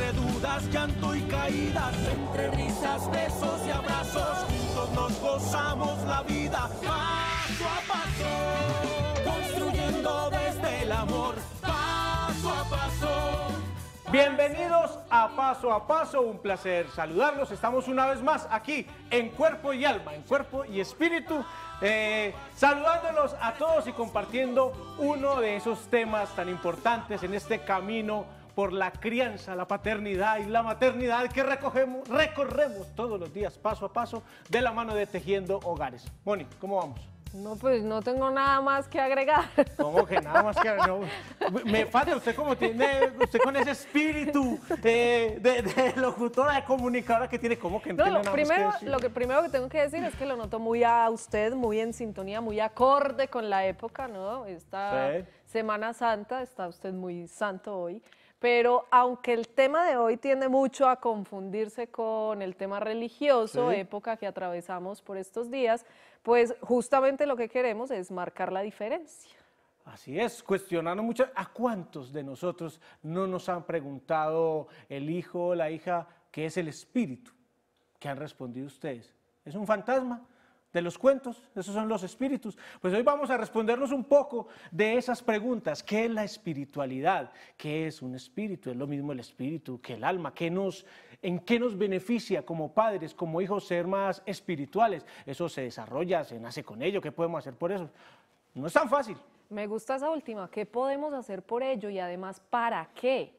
entre dudas, llanto y caídas, entre risas, besos y abrazos, juntos nos gozamos la vida, paso a paso, construyendo desde el amor, paso a paso. Bienvenidos a Paso a Paso, un placer saludarlos. Estamos una vez más aquí en cuerpo y alma, en cuerpo y espíritu, eh, saludándolos a todos y compartiendo uno de esos temas tan importantes en este camino por la crianza, la paternidad y la maternidad que recogemos, recorremos todos los días paso a paso de la mano de Tejiendo Hogares. Moni, ¿cómo vamos? No, pues no tengo nada más que agregar. ¿Cómo que nada más que agregar? me falta, usted como tiene, usted con ese espíritu eh, de, de locutora, de comunicadora que tiene, ¿cómo que no, tiene nada primero, más que decir? Lo primero que tengo que decir es que lo noto muy a usted, muy en sintonía, muy acorde con la época, ¿no? Esta Semana Santa, está usted muy santo hoy. Pero aunque el tema de hoy tiende mucho a confundirse con el tema religioso, época que atravesamos por estos días, pues justamente lo que queremos es marcar la diferencia. Así es, cuestionando mucho. ¿A cuántos de nosotros no nos han preguntado el hijo o la hija qué es el espíritu? ¿Qué han respondido ustedes? ¿Es un fantasma? de los cuentos, esos son los espíritus. Pues hoy vamos a respondernos un poco de esas preguntas. ¿Qué es la espiritualidad? ¿Qué es un espíritu? ¿Es lo mismo el espíritu que el alma? ¿Qué nos, ¿En qué nos beneficia como padres, como hijos, ser más espirituales? Eso se desarrolla, se nace con ello. ¿Qué podemos hacer por eso? No es tan fácil. Me gusta esa última. ¿Qué podemos hacer por ello y además para qué?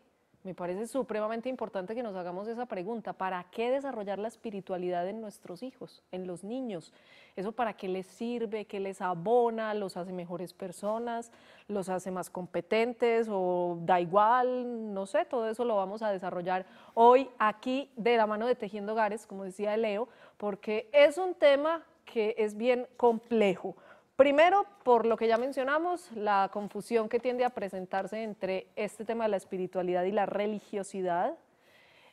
Me parece supremamente importante que nos hagamos esa pregunta. ¿Para qué desarrollar la espiritualidad en nuestros hijos, en los niños? ¿Eso para qué les sirve? ¿Qué les abona? ¿Los hace mejores personas? ¿Los hace más competentes? ¿O da igual? No sé, todo eso lo vamos a desarrollar hoy aquí de la mano de Tejiendo Hogares, como decía Leo, porque es un tema que es bien complejo. Primero, por lo que ya mencionamos, la confusión que tiende a presentarse entre este tema de la espiritualidad y la religiosidad.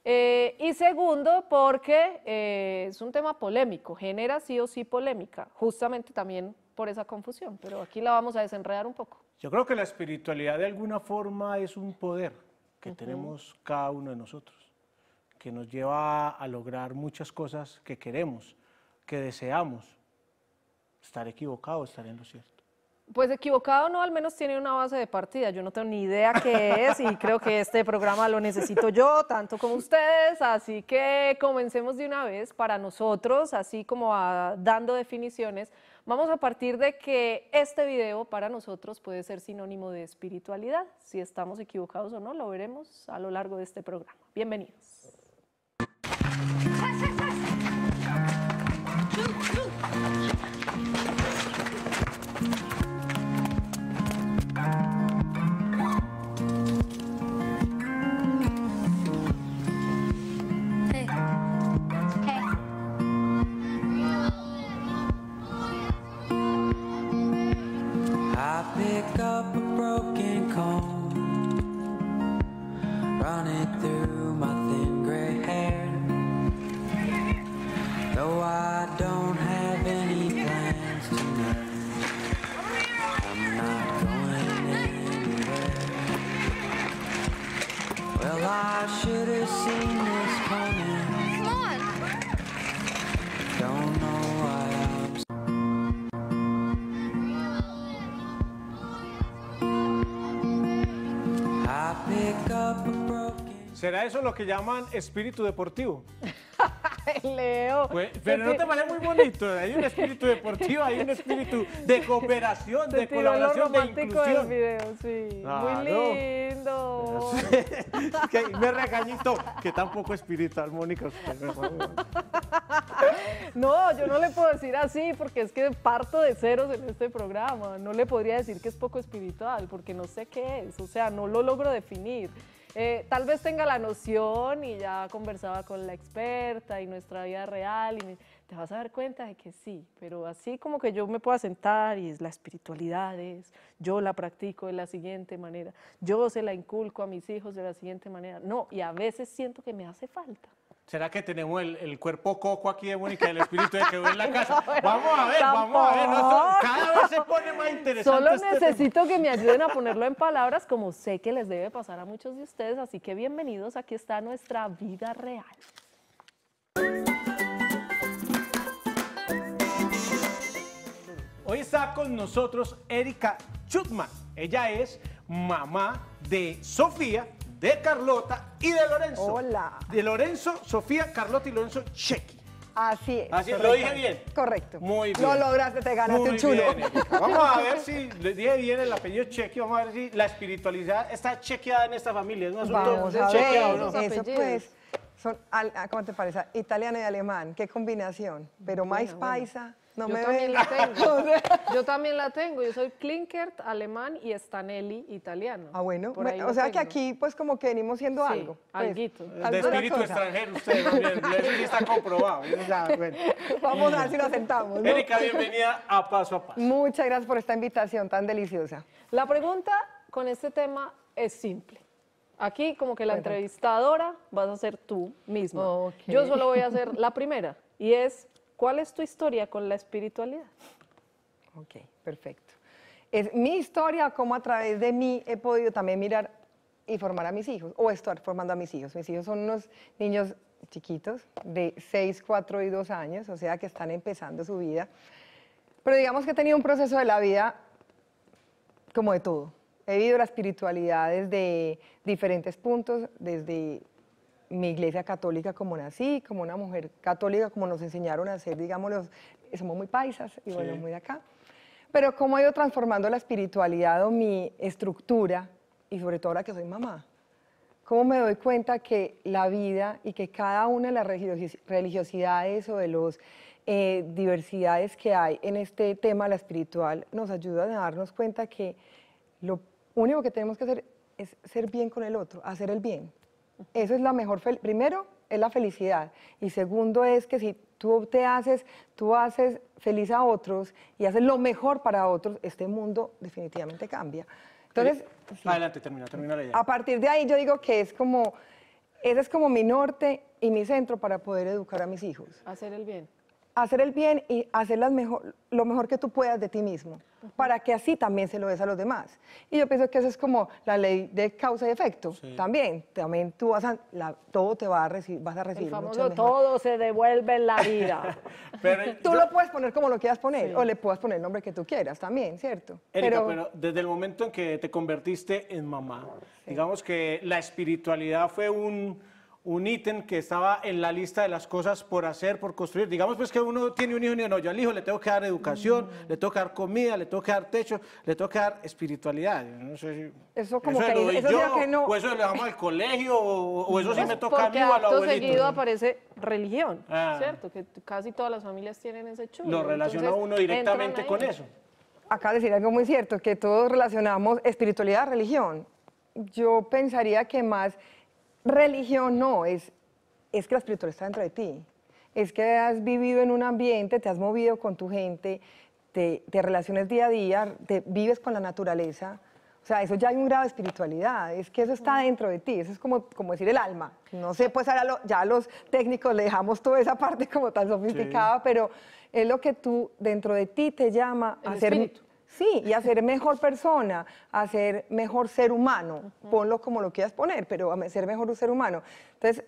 Eh, y segundo, porque eh, es un tema polémico, genera sí o sí polémica, justamente también por esa confusión, pero aquí la vamos a desenredar un poco. Yo creo que la espiritualidad de alguna forma es un poder que tenemos cada uno de nosotros, que nos lleva a lograr muchas cosas que queremos, que deseamos, estar equivocado o estar en lo cierto. Pues equivocado no, al menos tiene una base de partida. Yo no tengo ni idea qué es y creo que este programa lo necesito yo, tanto como ustedes. Así que comencemos de una vez para nosotros, así como dando definiciones. Vamos a partir de que este video para nosotros puede ser sinónimo de espiritualidad. Si estamos equivocados o no, lo veremos a lo largo de este programa. Bienvenidos. lo que llaman espíritu deportivo. Leo. pero no te parece muy bonito. Hay un espíritu deportivo, hay un espíritu de cooperación, de colaboración, de inclusión. sí. muy lindo. me regañito, que tampoco espiritual, Mónica. no, yo no le puedo decir así porque es que parto de ceros en este programa. No le podría decir que es poco espiritual porque no sé qué es. O sea, no lo logro definir. Eh, tal vez tenga la noción y ya conversaba con la experta y nuestra vida real y te vas a dar cuenta de que sí, pero así como que yo me puedo sentar y es la espiritualidad es, yo la practico de la siguiente manera, yo se la inculco a mis hijos de la siguiente manera, no, y a veces siento que me hace falta. ¿Será que tenemos el, cuerpo coco aquí de Mónica, el espíritu de que en la casa? vamos a ver, vamos a ver. cada vez se pone más interesante. Solo este necesito que me ayuden a ponerlo en palabras, como sé que les debe pasar a muchos de ustedes. Así que bienvenidos, aquí está nuestra vida real. Hoy está con nosotros Erika Chutman. Ella es mamá de Sofía de Carlota y de Lorenzo. Hola. De Lorenzo, Sofía, Carlota y Lorenzo Chequi. Así es. Así lo dije bien. Correcto. Muy bien. Lo lograste, te ganaste un chulo. vamos a ver si le dije bien el apellido Chequi, vamos a ver si la espiritualidad está chequeada en esta familia. Es un asunto de chequeado, ¿no? Eso pues, son, ah, ¿cómo te parece? Italiano y alemán, qué combinación. Pero más paisa yo también la tengo. yo también la tengo. Yo soy Klinkert alemán y Stanelli italiano. Ah, bueno. o sea que aquí pues como que venimos siendo algo. Pues. alguito. De espíritu extranjero usted. Bien, está comprobado. Vamos a ver si nos sentamos. ¿no? Erika, bienvenida a Paso a Paso. Muchas gracias por esta invitación tan deliciosa. La pregunta con este tema es simple. Aquí como que la entrevistadora vas a ser tú misma. Yo solo voy a hacer la primera y es ¿Cuál es tu historia con la espiritualidad? Ok, perfecto. Es mi historia, como a través de mí he podido también mirar y formar a mis hijos, o estar formando a mis hijos. Mis hijos son unos niños chiquitos de 6, 4 y 2 años, o sea que están empezando su vida. Pero digamos que he tenido un proceso de la vida como de todo. He vivido la espiritualidad desde diferentes puntos, desde mi iglesia católica como nací, como una mujer católica, como nos enseñaron a ser, digamos, somos muy paisas y bueno, muy de acá. Pero cómo he ido transformando la espiritualidad o mi estructura, y sobre todo ahora que soy mamá, cómo me doy cuenta que la vida y que cada una de las religiosidades o de las eh, diversidades que hay en este tema, la espiritual, nos ayuda a darnos cuenta que lo único que tenemos que hacer es ser bien con el otro, hacer el bien. Eso es la mejor, primero es la felicidad y segundo es que si tú te haces, tú haces feliz a otros y haces lo mejor para otros, este mundo definitivamente cambia. Entonces, adelante, termina, termina la A partir de ahí yo digo que es como ese es como mi norte y mi centro para poder educar a mis hijos. Hacer el bien hacer el bien y hacer lo mejor que tú puedas de ti mismo, para que así también se lo des a los demás. Y yo pienso que eso es como la ley de causa y efecto. También, tú vas a, todo te va a recibir, vas a recibir. El famoso todo se devuelve en la vida. tú lo puedes poner como lo quieras poner, o le puedes poner el nombre que tú quieras también, ¿cierto? pero... desde el momento en que te convertiste en mamá, digamos que la espiritualidad fue un un ítem que estaba en la lista de las cosas por hacer, por construir. Digamos pues que uno tiene un hijo y no, yo al hijo le tengo que dar educación, mm. le tengo que dar comida, le tengo que dar techo, le tengo que dar espiritualidad. eso como que, eso yo, que no. O eso le damos al colegio, o, eso sí pues me toca a mí o a la abuelita. seguido aparece religión, ah. ¿cierto? Que casi todas las familias tienen ese chulo. Lo relaciona uno directamente con eso. Acá decir algo muy cierto, que todos relacionamos espiritualidad a religión. Yo pensaría que más religión no, es, es que la espiritualidad está dentro de ti. Es que has vivido en un ambiente, te has movido con tu gente, te, te relaciones día a día, te vives con la naturaleza. O sea, eso ya hay un grado de espiritualidad, es que eso está dentro de ti, eso es como, como decir el alma. No sé, pues ahora ya los técnicos le dejamos toda esa parte como tan sofisticada, pero es lo que tú dentro de ti te llama a ser Sí, y a ser mejor persona, a ser mejor ser humano, ponlo como lo quieras poner, pero a ser mejor ser humano. Entonces,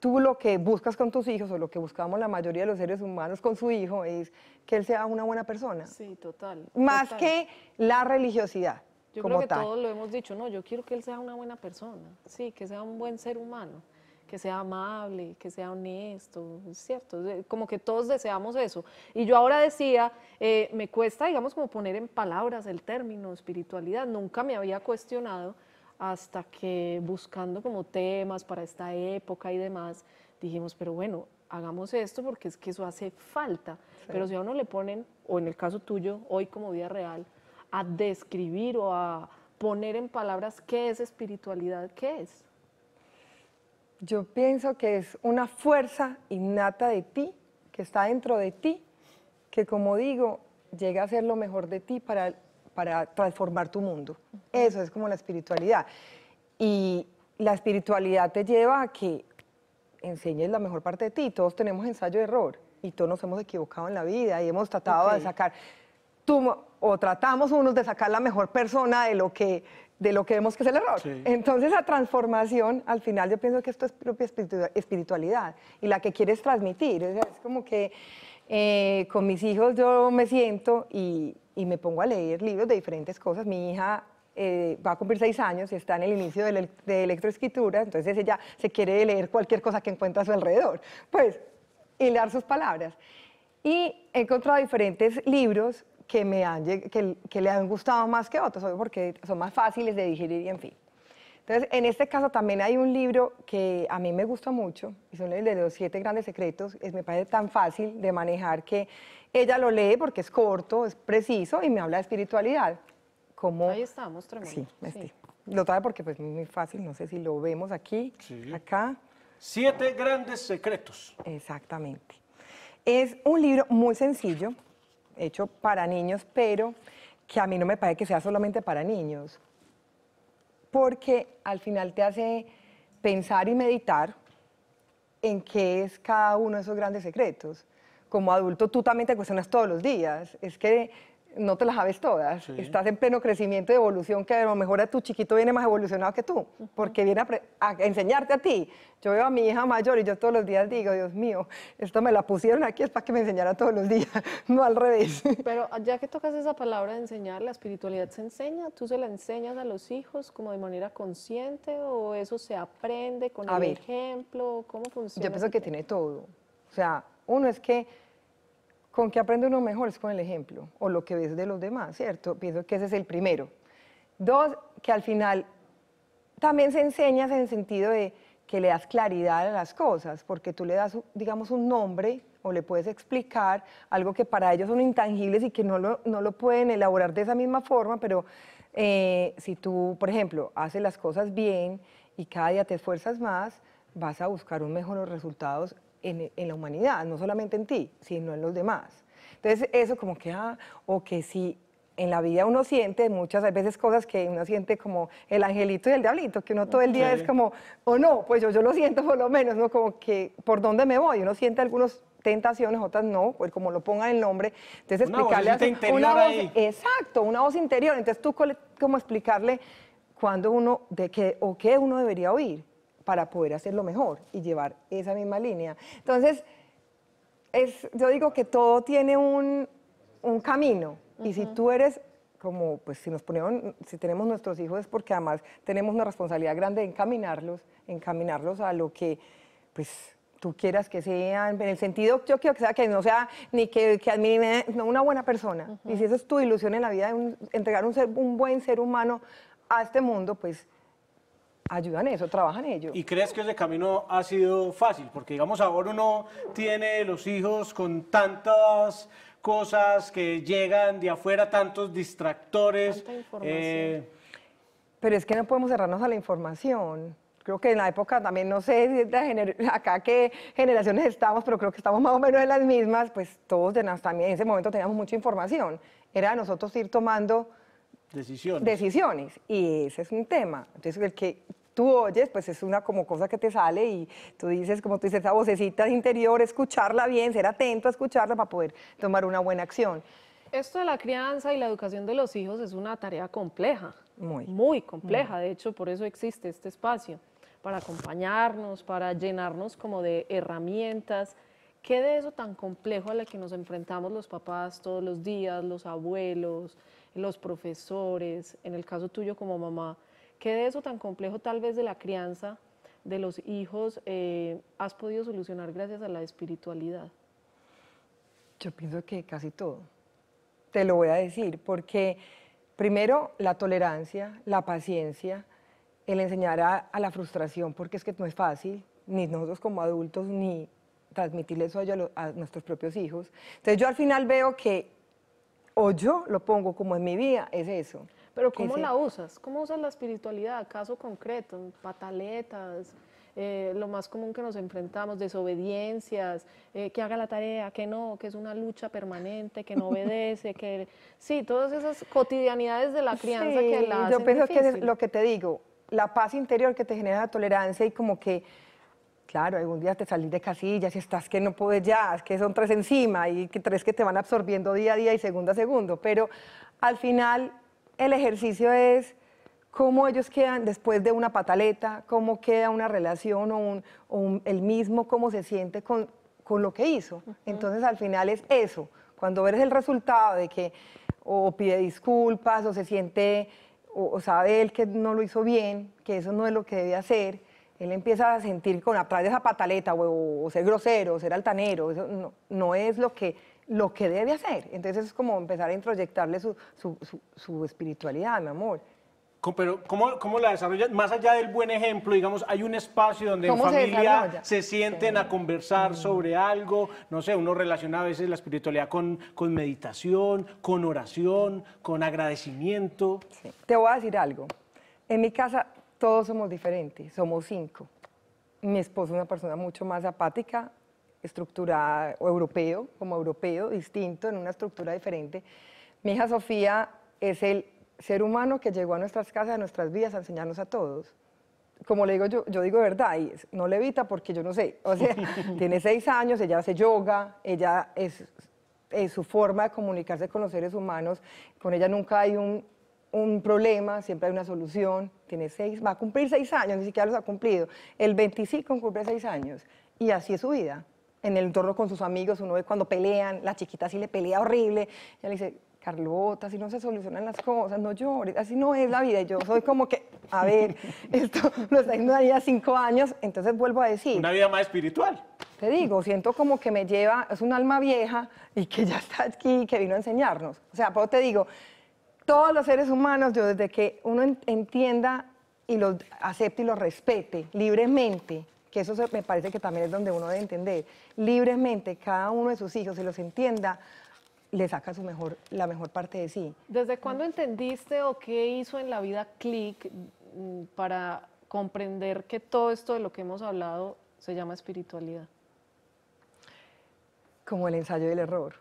tú lo que buscas con tus hijos o lo que buscamos la mayoría de los seres humanos con su hijo es que él sea una buena persona. Sí, total. Más que la religiosidad. Yo como creo que todos lo hemos dicho, no, yo quiero que él sea una buena persona, sí, que sea un buen ser humano que sea amable, que sea honesto, ¿cierto? Como que todos deseamos eso. Y yo ahora decía, eh, me cuesta, digamos, como poner en palabras el término espiritualidad, nunca me había cuestionado hasta que buscando como temas para esta época y demás, dijimos, pero bueno, hagamos esto porque es que eso hace falta. Pero si a uno le ponen, o en el caso tuyo, hoy como día real, a describir o a poner en palabras qué es espiritualidad, qué es. Yo pienso que es una fuerza innata de ti, que está dentro de ti, que como digo, llega a ser lo mejor de ti para, para transformar tu mundo. Eso es como la espiritualidad. Y la espiritualidad te lleva a que enseñes la mejor parte de ti. Todos tenemos ensayo y error y todos nos hemos equivocado en la vida y hemos tratado de sacar, o tratamos unos de sacar la mejor persona de lo que de lo que vemos que es el error. Entonces, la transformación, al final, yo pienso que esto es propia espiritualidad y la que quieres transmitir. es como que eh, con mis hijos yo me siento y, y, me pongo a leer libros de diferentes cosas. Mi hija eh, va a cumplir seis años y está en el inicio de, de electroescritura, entonces ella se quiere leer cualquier cosa que encuentra a su alrededor. Pues, leer sus palabras. Y he encontrado diferentes libros que, me que, le han gustado más que otros, porque son más fáciles de digerir y en fin. Entonces, en este caso también hay un libro que a mí me gusta mucho, y son el de los siete grandes secretos, es, me parece tan fácil de manejar que ella lo lee porque es corto, es preciso y me habla de espiritualidad. Como... Ahí estamos, tremendo. Sí, sí. lo trae porque pues muy fácil, no sé si lo vemos aquí, acá. Siete grandes secretos. Exactamente. Es un libro muy sencillo, hecho para niños, pero que a mí no me parece que sea solamente para niños, porque al final te hace pensar y meditar en qué es cada uno de esos grandes secretos. Como adulto tú también te cuestionas todos los días, es que no te las sabes todas. Estás en pleno crecimiento y evolución, que a lo mejor a tu chiquito viene más evolucionado que tú, porque viene a, enseñarte a ti. Yo veo a mi hija mayor y yo todos los días digo, Dios mío, esto me la pusieron aquí es para que me enseñara todos los días, no al revés. Pero ya que tocas esa palabra de enseñar, ¿la espiritualidad se enseña? ¿Tú se la enseñas a los hijos como de manera consciente o eso se aprende con el ejemplo? ¿Cómo funciona? Yo pienso que tiene todo. O sea, uno es que ¿Con qué aprende uno mejor? Es con el ejemplo o lo que ves de los demás, ¿cierto? Pienso que ese es el primero. Dos, que al final también se enseñas en el sentido de que le das claridad a las cosas, porque tú le das, digamos, un nombre o le puedes explicar algo que para ellos son intangibles y que no lo, pueden elaborar de esa misma forma, pero eh, si tú, por ejemplo, haces las cosas bien y cada día te esfuerzas más, vas a buscar un mejor resultados en, la humanidad, no solamente en ti, sino en los demás. Entonces, eso como que, ah, o que si en la vida uno siente muchas veces cosas que uno siente como el angelito y el diablito, que uno todo el día es como, o no, pues yo, yo lo siento por lo menos, ¿no? Como que, ¿por dónde me voy? Uno siente algunas tentaciones, otras no, pues como lo ponga el nombre. Entonces, explicarle a una voz, exacto, una voz interior. Entonces, tú como explicarle cuando uno de qué o qué uno debería oír para poder hacerlo mejor y llevar esa misma línea. Entonces, es, yo digo que todo tiene un, camino y si tú eres como pues si nos ponemos, si tenemos nuestros hijos es porque además tenemos una responsabilidad grande de encaminarlos, encaminarlos a lo que pues tú quieras que sean, en el sentido, yo quiero que sea que no sea ni que, que no una buena persona. Y si esa es tu ilusión en la vida, entregar un, ser, un buen ser humano a este mundo, pues ayudan eso, trabajan ellos. ¿Y crees que ese camino ha sido fácil? Porque digamos ahora uno tiene los hijos con tantas cosas que llegan de afuera, tantos distractores. Eh... Pero es que no podemos cerrarnos a la información. Creo que en la época también, no sé acá qué generaciones estamos, pero creo que estamos más o menos en las mismas, pues todos también en ese momento teníamos mucha información. Era nosotros ir tomando Decisiones. Decisiones. Y ese es un tema. Entonces, el que tú oyes, pues es una como cosa que te sale y tú dices, como tú dices, esa vocecita interior, escucharla bien, ser atento a escucharla para poder tomar una buena acción. Esto de la crianza y la educación de los hijos es una tarea compleja, muy, muy compleja, de hecho por eso existe este espacio, para acompañarnos, para llenarnos como de herramientas. ¿Qué de eso tan complejo a la que nos enfrentamos los papás todos los días, los abuelos, los profesores, en el caso tuyo como mamá, ¿Qué de eso tan complejo tal vez de la crianza de los hijos eh, has podido solucionar gracias a la espiritualidad? Yo pienso que casi todo. Te lo voy a decir, porque primero la tolerancia, la paciencia, el enseñar a, la frustración, porque es que no es fácil, ni nosotros como adultos, ni transmitirle eso a, a nuestros propios hijos. Entonces yo al final veo que, o yo lo pongo como en mi vida, es eso pero ¿cómo la usas? ¿Cómo usas la espiritualidad? Caso concreto, pataletas, eh, lo más común que nos enfrentamos, desobediencias, eh, que haga la tarea, que no, que es una lucha permanente, que no obedece, que... Sí, todas esas cotidianidades de la crianza que la Yo pienso que es lo que te digo, la paz interior que te genera la tolerancia y como que... Claro, algún día te salís de casillas y estás que no puedes ya, que son tres encima y que tres que te van absorbiendo día a día y segundo a segundo, pero al final el ejercicio es cómo ellos quedan después de una pataleta, cómo queda una relación o, el mismo, cómo se siente con, lo que hizo. Entonces al final es eso, cuando ves el resultado de que o pide disculpas o se siente o, sabe él que no lo hizo bien, que eso no es lo que debe hacer, él empieza a sentir con atrás de esa pataleta o, ser grosero, o ser altanero, eso no es lo que lo que debe hacer. Entonces es como empezar a introyectarle su, su, su, espiritualidad, mi amor. Pero, ¿cómo, ¿cómo, la desarrollas? Más allá del buen ejemplo, digamos, hay un espacio donde en familia se, sienten a conversar mm. sobre algo, no sé, uno relaciona a veces la espiritualidad con, con meditación, con oración, con agradecimiento. Te voy a decir algo. En mi casa todos somos diferentes, somos cinco. Mi esposo es una persona mucho más apática, estructura europeo, como europeo, distinto, en una estructura diferente. Mi hija Sofía es el ser humano que llegó a nuestras casas, a nuestras vidas, a enseñarnos a todos. Como le digo yo, yo digo verdad, y no le evita porque yo no sé. O sea, tiene seis años, ella hace yoga, ella es, su forma de comunicarse con los seres humanos. Con ella nunca hay un, un problema, siempre hay una solución. Tiene seis, va a cumplir seis años, ni siquiera los ha cumplido. El 25 cumple seis años y así es su vida en el entorno con sus amigos, uno ve cuando pelean, la chiquita sí le pelea horrible, ya le dice, Carlota, así no se solucionan las cosas, no llores, así no es la vida. yo soy como que, a ver, esto lo está haciendo a cinco años, entonces vuelvo a decir. Una vida más espiritual. Te digo, siento como que me lleva, es un alma vieja y que ya está aquí que vino a enseñarnos. O sea, pero te digo, todos los seres humanos, yo desde que uno entienda y los acepte y los respete libremente, que eso me parece que también es donde uno debe entender, libremente cada uno de sus hijos, se los entienda, le saca su mejor, la mejor parte de sí. ¿Desde cuándo entendiste o qué hizo en la vida Click mm, para comprender que todo esto de lo que hemos hablado se llama espiritualidad? Como el ensayo del error.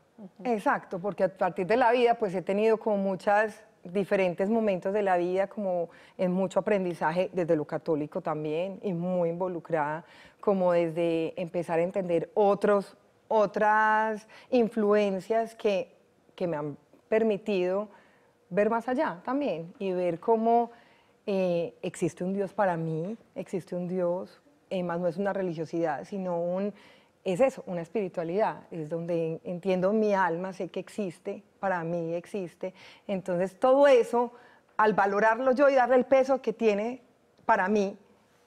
Exacto, porque a partir de la vida pues he tenido como muchas diferentes momentos de la vida, como en mucho aprendizaje desde lo católico también, y muy involucrada, como desde empezar a entender otros, otras influencias que, que me han permitido ver más allá también y ver cómo eh, existe un Dios para mí, existe un Dios, además eh, más no es una religiosidad, sino un es eso, una espiritualidad, es donde entiendo mi alma, sé que existe, para mí existe. Entonces todo eso, al valorarlo yo y darle el peso que tiene para mí,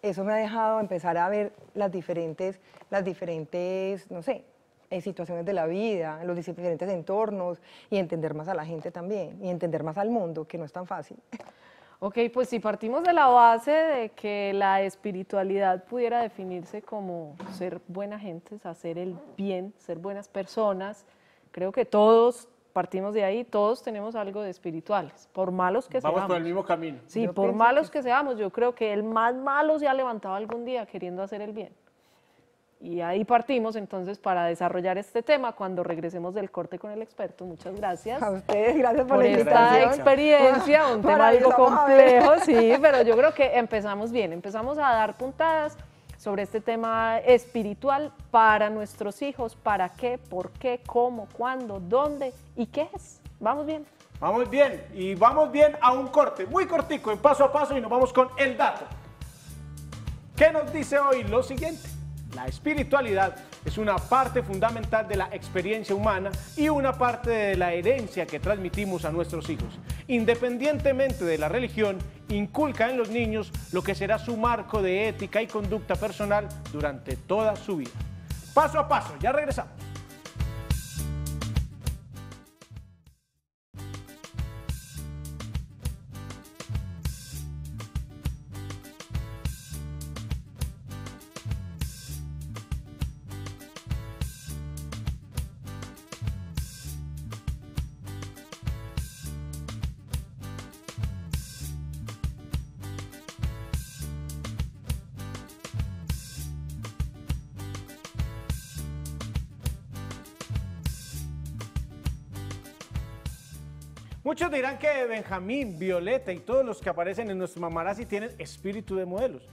eso me ha dejado empezar a ver las diferentes, las diferentes, no sé, eh, situaciones de la vida, los diferentes entornos y entender más a la gente también y entender más al mundo, que no es tan fácil. Ok, pues si partimos de la base de que la espiritualidad pudiera definirse como ser buena gente, hacer el bien, ser buenas personas, creo que todos partimos de ahí, todos tenemos algo de espirituales, por malos que Vamos seamos. Vamos por el mismo camino. Sí, por malos que seamos, yo creo que el más malo se ha levantado algún día queriendo hacer el bien. Y ahí partimos entonces para desarrollar este tema cuando regresemos del corte con el experto. Muchas gracias. A ustedes, gracias por, esta experiencia, un tema algo complejo, sí, pero yo creo que empezamos bien, empezamos a dar puntadas sobre este tema espiritual para nuestros hijos, para qué, por qué, cómo, cuándo, dónde y qué es. Vamos bien. Vamos bien y vamos bien a un corte, muy cortico, en paso a paso y nos vamos con el dato. ¿Qué nos dice hoy lo siguiente? La espiritualidad es una parte fundamental de la experiencia humana y una parte de la herencia que transmitimos a nuestros hijos. Independientemente de la religión, inculca en los niños lo que será su marco de ética y conducta personal durante toda su vida. Paso a paso, ya regresamos. Muchos dirán que Benjamín, Violeta y todos los que aparecen en nuestro mamarazzi tienen espíritu de modelos.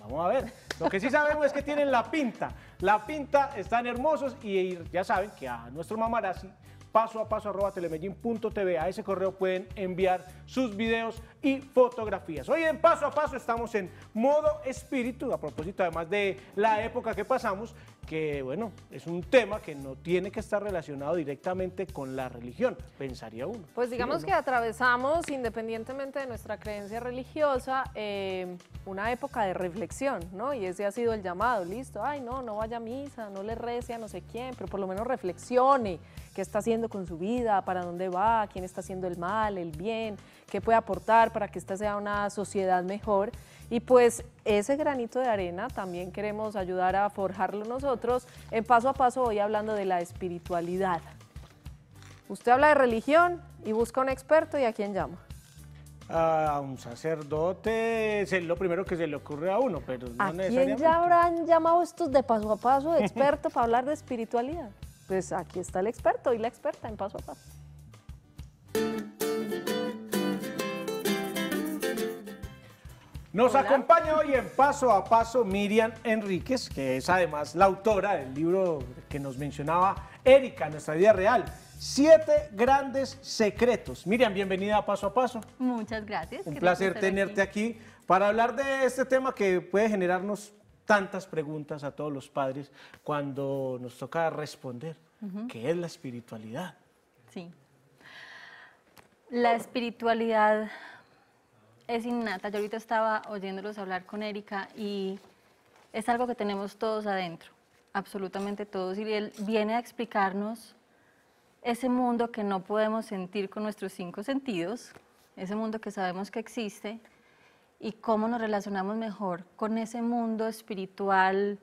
Vamos a ver. Lo que sí sabemos es que tienen la pinta. La pinta, están hermosos y ya saben que a nuestro mamarazzi, paso a paso arroba a ese correo pueden enviar sus videos y fotografías. Hoy en Paso a Paso estamos en modo espíritu, a propósito además de la época que pasamos, que bueno, es un tema que no tiene que estar relacionado directamente con la religión, pensaría uno. Pues digamos que atravesamos, independientemente de nuestra creencia religiosa, eh, una época de reflexión, ¿no? Y ese ha sido el llamado, listo, ay no, no vaya a misa, no le rece a no sé quién, pero por lo menos reflexione qué está haciendo con su vida, para dónde va, quién está haciendo el mal, el bien, qué puede aportar para que esta sea una sociedad mejor. Y pues ese granito de arena también queremos ayudar a forjarlo nosotros. En paso a paso voy hablando de la espiritualidad. Usted habla de religión y busca un experto y a quién llama a un sacerdote es lo primero que se le ocurre a uno, pero no ¿A quién ya habrán llamado estos de paso a paso de experto para hablar de espiritualidad? Pues aquí está el experto y la experta en paso a paso. Nos acompaña hoy en Paso a Paso Miriam Enríquez, que es además la autora del libro que nos mencionaba Erika, Nuestra Vida Real. Siete grandes secretos. Miriam, bienvenida a Paso a Paso. Muchas gracias. Un placer tenerte aquí. para hablar de este tema que puede generarnos tantas preguntas a todos los padres cuando nos toca responder, ¿qué es la espiritualidad? Sí. La espiritualidad es innata. Yo ahorita estaba oyéndolos hablar con Erika y es algo que tenemos todos adentro, absolutamente todos. Y él viene a explicarnos ese mundo que no podemos sentir con nuestros cinco sentidos, ese mundo que sabemos que existe y cómo nos relacionamos mejor con ese mundo espiritual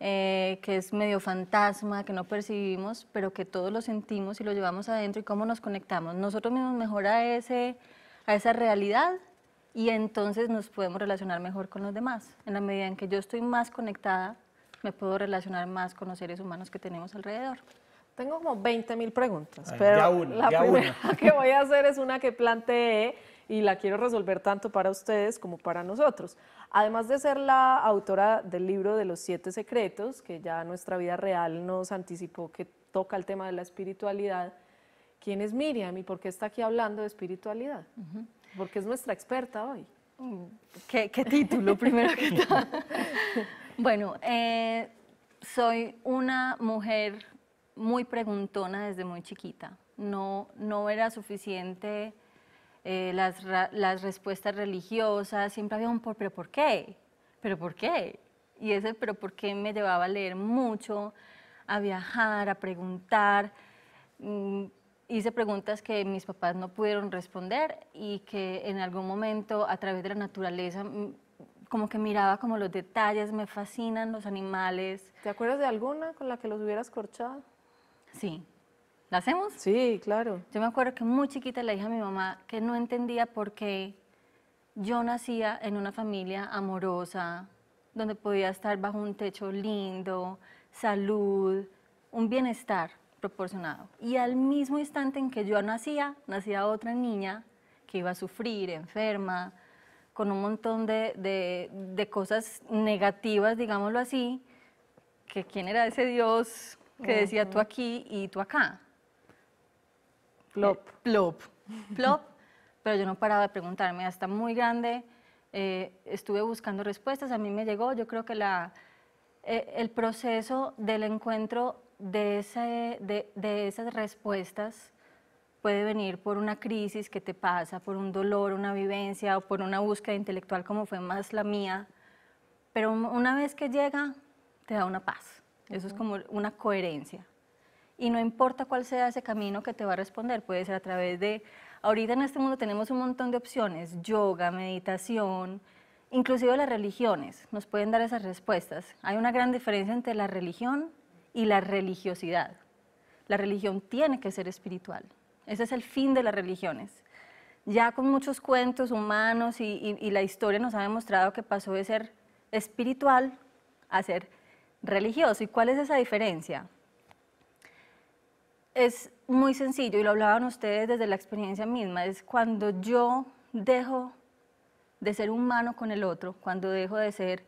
eh, que es medio fantasma, que no percibimos, pero que todos lo sentimos y lo llevamos adentro y cómo nos conectamos nosotros mismos mejor ese, a esa realidad y entonces nos podemos relacionar mejor con los demás. En la medida en que yo estoy más conectada, me puedo relacionar más con los seres humanos que tenemos alrededor. Tengo como 20 mil preguntas, pero la primera que voy a hacer es una que planteé y la quiero resolver tanto para ustedes como para nosotros. Además de ser la autora del libro de los siete secretos, que ya nuestra vida real nos anticipó que toca el tema de la espiritualidad, ¿quién es Miriam y por qué está aquí hablando de espiritualidad? porque es nuestra experta hoy. ¿Qué, título, primero que nada? bueno, eh, soy una mujer muy preguntona desde muy chiquita. No, no era suficiente eh, las, respuestas religiosas, siempre había un por, pero ¿por qué? ¿Pero por qué? Y ese pero ¿por qué? me llevaba a leer mucho, a viajar, a preguntar. Mm, hice preguntas que mis papás no pudieron responder y que en algún momento a través de la naturaleza como que miraba como los detalles, me fascinan los animales. ¿Te acuerdas de alguna con la que los hubieras corchado? Sí. ¿La hacemos? Sí, claro. Yo me acuerdo que muy chiquita le dije a mi mamá que no entendía por qué yo nacía en una familia amorosa, donde podía estar bajo un techo lindo, salud, un bienestar y al mismo instante en que yo nacía, nacía otra niña que iba a sufrir, enferma, con un montón de, de, cosas negativas, digámoslo así, que quién era ese Dios que decía tú aquí y tú acá. Plop. Eh, plop. Plop. Pero yo no paraba de preguntarme, hasta muy grande, eh, estuve buscando respuestas, a mí me llegó, yo creo que la, eh, el proceso del encuentro de, esas respuestas puede venir por una crisis que te pasa, por un dolor, una vivencia o por una búsqueda intelectual como fue más la mía, pero una vez que llega te da una paz, eso es como una coherencia. Y no importa cuál sea ese camino que te va a responder, puede ser a través de, ahorita en este mundo tenemos un montón de opciones, yoga, meditación, inclusive las religiones nos pueden dar esas respuestas. Hay una gran diferencia entre la religión y la religiosidad. La religión tiene que ser espiritual. Ese es el fin de las religiones. Ya con muchos cuentos humanos y, la historia nos ha demostrado que pasó de ser espiritual a ser religioso. ¿Y cuál es esa diferencia? Es muy sencillo y lo hablaban ustedes desde la experiencia misma. Es cuando yo dejo de ser humano con el otro, cuando dejo de ser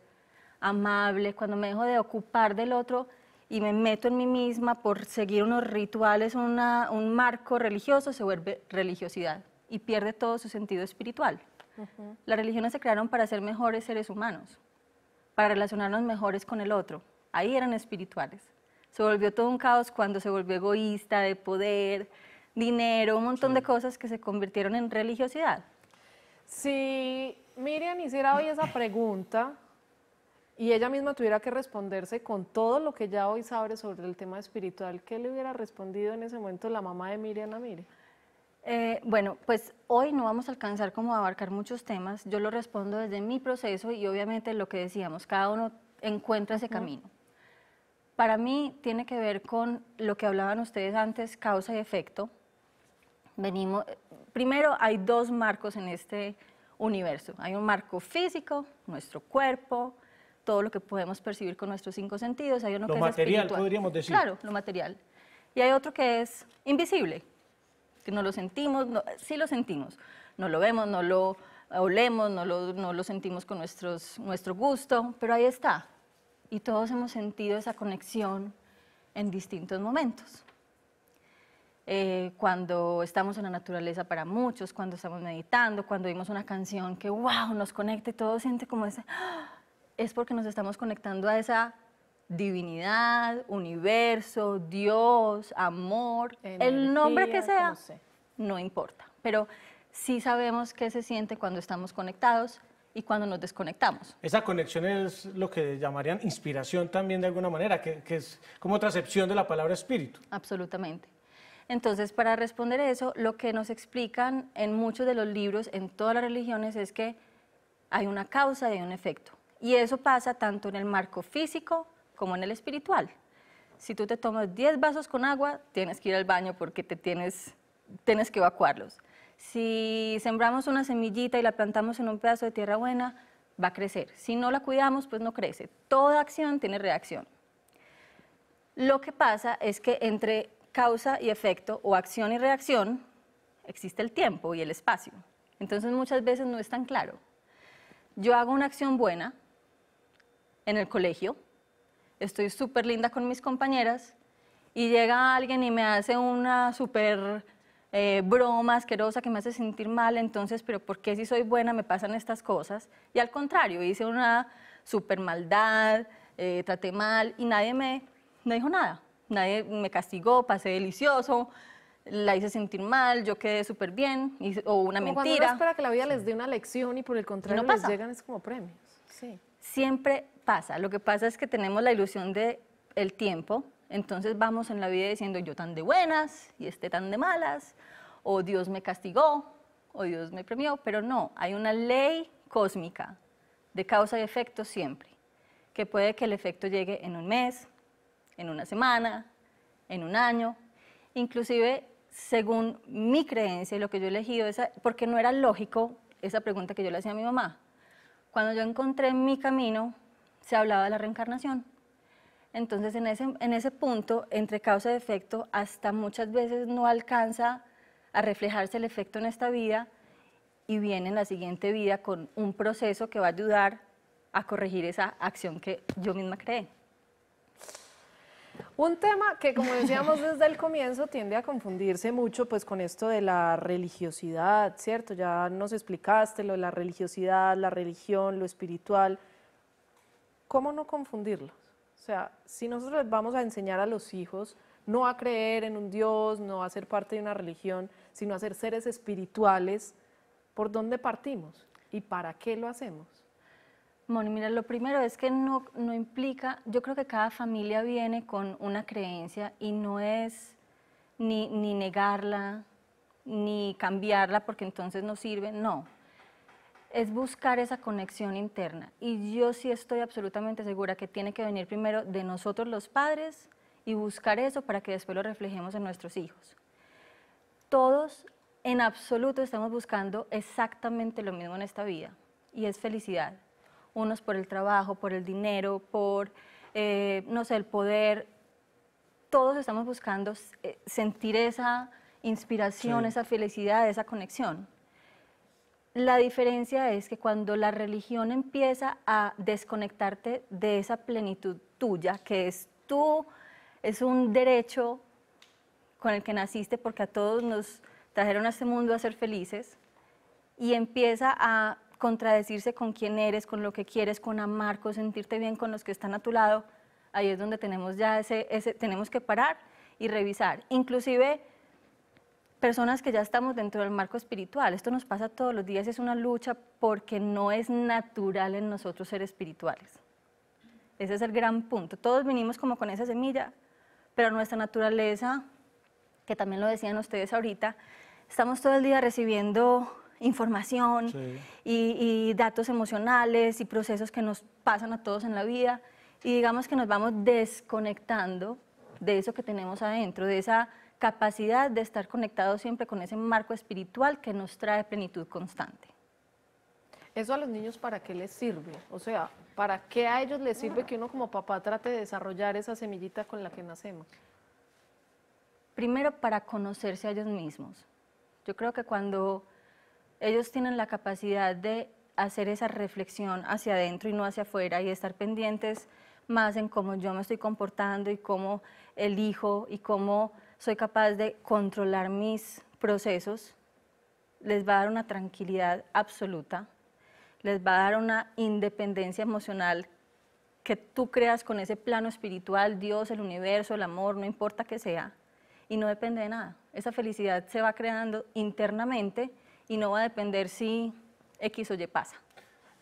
amable, cuando me dejo de ocupar del otro, y me meto en mí misma por seguir unos rituales, un marco religioso, se vuelve religiosidad y pierde todo su sentido espiritual. Las religiones se crearon para ser mejores seres humanos, para relacionarnos mejores con el otro. Ahí eran espirituales. Se volvió todo un caos cuando se volvió egoísta, de poder, dinero, un montón de cosas que se convirtieron en religiosidad. Si Miriam hiciera hoy esa pregunta, y ella misma tuviera que responderse con todo lo que ya hoy sabe sobre el tema espiritual, ¿qué le hubiera respondido en ese momento la mamá de Miriam a eh, bueno, pues hoy no vamos a alcanzar como a abarcar muchos temas. Yo lo respondo desde mi proceso y obviamente lo que decíamos, cada uno encuentra ese camino. Para mí tiene que ver con lo que hablaban ustedes antes, causa y efecto. Venimos, primero hay dos marcos en este universo. Hay un marco físico, nuestro cuerpo, todo lo que podemos percibir con nuestros cinco sentidos. Hay uno lo que material, es material. podríamos decir. Claro, lo material. Y hay otro que es invisible, que no lo sentimos, sí lo sentimos, no lo vemos, no lo olemos, no lo, no lo sentimos con nuestros, nuestro gusto, pero ahí está. Y todos hemos sentido esa conexión en distintos momentos. Eh, cuando estamos en la naturaleza para muchos, cuando estamos meditando, cuando oímos una canción que, wow, nos conecta y todo siente como ese... ¡ah! es porque nos estamos conectando a esa divinidad, universo, Dios, amor, el nombre que sea, no, importa. Pero sí sabemos qué se siente cuando estamos conectados y cuando nos desconectamos. Esa conexión es lo que llamarían inspiración también de alguna manera, que, que es como transcepción de la palabra espíritu. Absolutamente. Entonces, para responder eso, lo que nos explican en muchos de los libros, en todas las religiones, es que hay una causa y un efecto. Y eso pasa tanto en el marco físico como en el espiritual. Si tú te tomas 10 vasos con agua, tienes que ir al baño porque te tienes, tienes que evacuarlos. Si sembramos una semillita y la plantamos en un pedazo de tierra buena, va a crecer. Si no la cuidamos, pues no crece. Toda acción tiene reacción. Lo que pasa es que entre causa y efecto o acción y reacción existe el tiempo y el espacio. Entonces muchas veces no es tan claro. Yo hago una acción buena, en el colegio, estoy súper linda con mis compañeras y llega alguien y me hace una súper eh, broma asquerosa que me hace sentir mal, entonces, pero ¿por qué si soy buena me pasan estas cosas? Y al contrario, hice una súper maldad, eh, traté mal y nadie me dijo nada, nadie me castigó, pasé delicioso, la hice sentir mal, yo quedé súper bien, o una mentira. Cuando uno espera que la vida les dé una lección y por el contrario no les llegan es como premios. Sí. Siempre lo que pasa es que tenemos la ilusión del el tiempo, entonces vamos en la vida diciendo yo tan de buenas y este tan de malas, o Dios me castigó, o Dios me premió, pero no, hay una ley cósmica de causa y efecto siempre, que puede que el efecto llegue en un mes, en una semana, en un año, inclusive según mi creencia y lo que yo he elegido, porque no era lógico esa pregunta que yo le hacía a mi mamá. Cuando yo encontré mi camino, se hablaba de la reencarnación. Entonces, en ese, en ese punto, entre causa y efecto, hasta muchas veces no alcanza a reflejarse el efecto en esta vida y viene en la siguiente vida con un proceso que va a ayudar a corregir esa acción que yo misma creé. Un tema que, como decíamos desde el comienzo, tiende a confundirse mucho pues, con esto de la religiosidad, ¿cierto? Ya nos explicaste lo de la religiosidad, la religión, lo espiritual. ¿cómo no confundirlos? O sea, si nosotros les vamos a enseñar a los hijos no a creer en un Dios, no a ser parte de una religión, sino a ser seres espirituales, ¿por dónde partimos? ¿Y para qué lo hacemos? Moni, mira, lo primero es que no, no implica, yo creo que cada familia viene con una creencia y no es ni, ni negarla, ni cambiarla porque entonces no sirve, no es buscar esa conexión interna. Y yo sí estoy absolutamente segura que tiene que venir primero de nosotros los padres y buscar eso para que después lo reflejemos en nuestros hijos. Todos en absoluto estamos buscando exactamente lo mismo en esta vida y es felicidad. Unos por el trabajo, por el dinero, por, eh, no sé, el poder. Todos estamos buscando eh, sentir esa inspiración, esa felicidad, esa conexión. La diferencia es que cuando la religión empieza a desconectarte de esa plenitud tuya, que es tú, es un derecho con el que naciste porque a todos nos trajeron a este mundo a ser felices, y empieza a contradecirse con quién eres, con lo que quieres, con amar, con sentirte bien con los que están a tu lado, ahí es donde tenemos ya ese, ese tenemos que parar y revisar. Inclusive personas que ya estamos dentro del marco espiritual. Esto nos pasa todos los días, es una lucha porque no es natural en nosotros ser espirituales. Ese es el gran punto. Todos vinimos como con esa semilla, pero nuestra naturaleza, que también lo decían ustedes ahorita, estamos todo el día recibiendo información y, y datos emocionales y procesos que nos pasan a todos en la vida y digamos que nos vamos desconectando de eso que tenemos adentro, de esa capacidad de estar conectado siempre con ese marco espiritual que nos trae plenitud constante. ¿Eso a los niños para qué les sirve? O sea, ¿para qué a ellos les sirve que uno como papá trate de desarrollar esa semillita con la que nacemos? Primero, para conocerse a ellos mismos. Yo creo que cuando ellos tienen la capacidad de hacer esa reflexión hacia adentro y no hacia afuera y estar pendientes más en cómo yo me estoy comportando y cómo elijo y cómo soy capaz de controlar mis procesos, les va a dar una tranquilidad absoluta, les va a dar una independencia emocional que tú creas con ese plano espiritual, Dios, el universo, el amor, no importa qué sea, y no depende de nada. Esa felicidad se va creando internamente y no va a depender si X o Y pasa.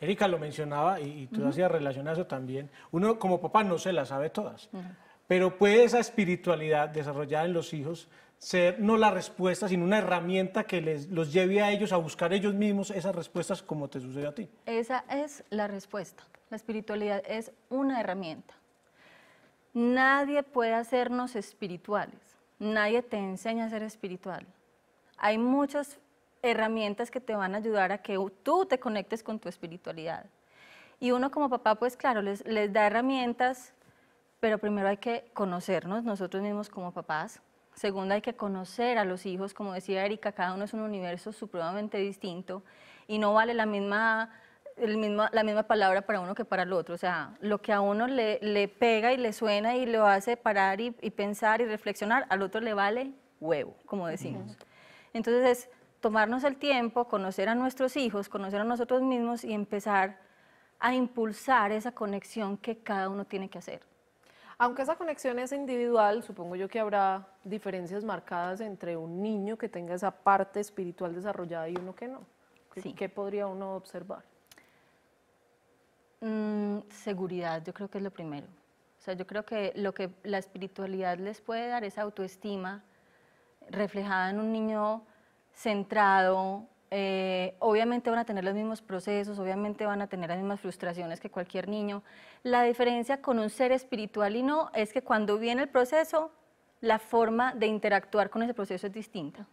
Erika lo mencionaba y, tú hacías relación eso también. Uno como papá no se las sabe todas. Pero puede esa espiritualidad desarrollada en los hijos ser no la respuesta, sino una herramienta que les, los lleve a ellos a buscar ellos mismos esas respuestas como te sucede a ti. Esa es la respuesta. La espiritualidad es una herramienta. Nadie puede hacernos espirituales. Nadie te enseña a ser espiritual. Hay muchas herramientas que te van a ayudar a que tú te conectes con tu espiritualidad. Y uno como papá, pues claro, les da herramientas pero primero hay que conocernos nosotros mismos como papás. Segundo, hay que conocer a los hijos. Como decía Erika, cada uno es un universo supremamente distinto y no vale la misma, palabra para uno que para el otro. O sea, lo que a uno le, pega y le suena y lo hace parar y, pensar y reflexionar, al otro le vale huevo, como decimos. Entonces es tomarnos el tiempo, conocer a nuestros hijos, conocer a nosotros mismos y empezar a impulsar esa conexión que cada uno tiene que hacer. Aunque esa conexión es individual, supongo yo que habrá diferencias marcadas entre un niño que tenga esa parte espiritual desarrollada y uno que no. ¿Qué, podría uno observar? Mm, seguridad, yo creo que es lo primero. O sea, yo creo que lo que la espiritualidad les puede dar es autoestima reflejada en un niño centrado, eh, obviamente van a tener los mismos procesos, obviamente van a tener las mismas frustraciones que cualquier niño. La diferencia con un ser espiritual y no es que cuando viene el proceso, la forma de interactuar con ese proceso es distinta.